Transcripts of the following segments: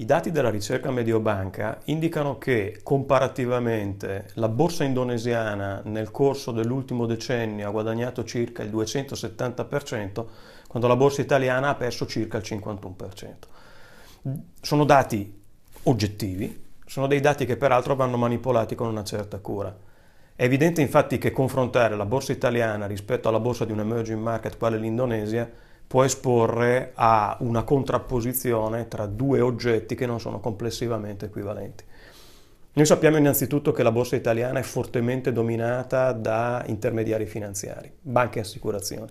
I dati della ricerca Mediobanca indicano che comparativamente la borsa indonesiana nel corso dell'ultimo decennio ha guadagnato circa il 270%, quando la borsa italiana ha perso circa il 51%. Sono dati oggettivi, sono dei dati che peraltro vanno manipolati con una certa cura. È evidente infatti che confrontare la borsa italiana rispetto alla borsa di un emerging market quale l'Indonesia può esporre a una contrapposizione tra due oggetti che non sono complessivamente equivalenti. Noi sappiamo innanzitutto che la borsa italiana è fortemente dominata da intermediari finanziari, banche e assicurazioni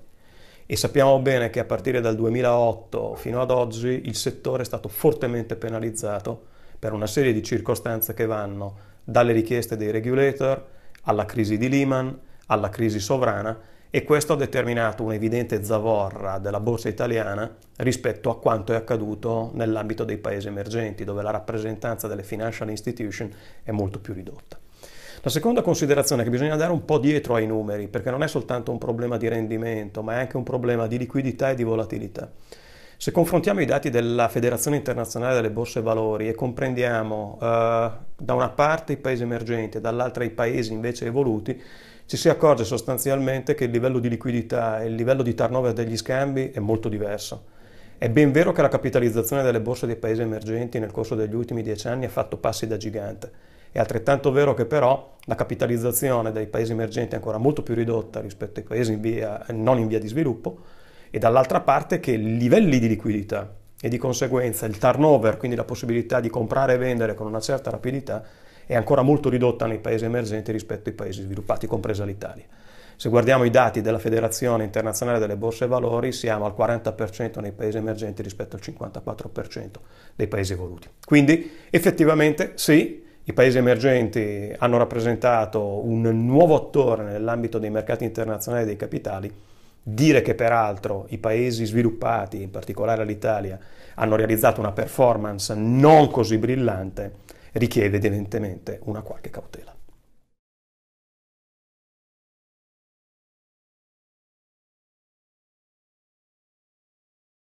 e sappiamo bene che a partire dal 2008 fino ad oggi il settore è stato fortemente penalizzato per una serie di circostanze che vanno dalle richieste dei regulator alla crisi di Lehman, alla crisi sovrana e questo ha determinato un'evidente zavorra della borsa italiana rispetto a quanto è accaduto nell'ambito dei paesi emergenti, dove la rappresentanza delle financial institution è molto più ridotta. La seconda considerazione è che bisogna andare un po' dietro ai numeri, perché non è soltanto un problema di rendimento, ma è anche un problema di liquidità e di volatilità. Se confrontiamo i dati della Federazione Internazionale delle Borse Valori e comprendiamo eh, da una parte i paesi emergenti e dall'altra i paesi invece evoluti, ci si accorge sostanzialmente che il livello di liquidità e il livello di turnover degli scambi è molto diverso. È ben vero che la capitalizzazione delle borse dei paesi emergenti nel corso degli ultimi dieci anni ha fatto passi da gigante. È altrettanto vero che però la capitalizzazione dei paesi emergenti è ancora molto più ridotta rispetto ai paesi in via, non in via di sviluppo e dall'altra parte che livelli di liquidità e di conseguenza il turnover, quindi la possibilità di comprare e vendere con una certa rapidità, è ancora molto ridotta nei paesi emergenti rispetto ai paesi sviluppati, compresa l'Italia. Se guardiamo i dati della Federazione Internazionale delle Borse e Valori, siamo al 40% nei paesi emergenti rispetto al 54% dei paesi evoluti. Quindi effettivamente sì, i paesi emergenti hanno rappresentato un nuovo attore nell'ambito dei mercati internazionali dei capitali, Dire che peraltro i paesi sviluppati, in particolare l'Italia, hanno realizzato una performance non così brillante richiede evidentemente una qualche cautela.